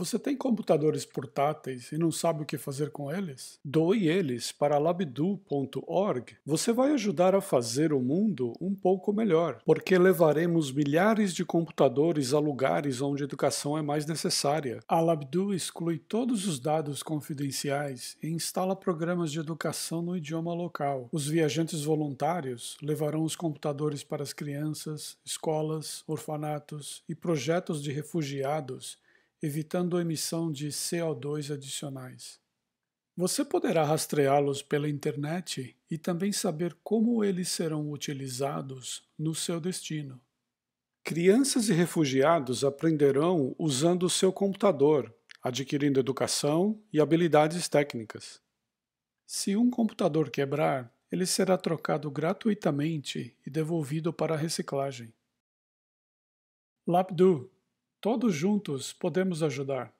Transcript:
Você tem computadores portáteis e não sabe o que fazer com eles? Doe eles para labdu.org. Você vai ajudar a fazer o mundo um pouco melhor, porque levaremos milhares de computadores a lugares onde educação é mais necessária. A Labdu exclui todos os dados confidenciais e instala programas de educação no idioma local. Os viajantes voluntários levarão os computadores para as crianças, escolas, orfanatos e projetos de refugiados evitando a emissão de CO2 adicionais. Você poderá rastreá-los pela internet e também saber como eles serão utilizados no seu destino. Crianças e refugiados aprenderão usando o seu computador, adquirindo educação e habilidades técnicas. Se um computador quebrar, ele será trocado gratuitamente e devolvido para a reciclagem. Lapdu Todos juntos podemos ajudar.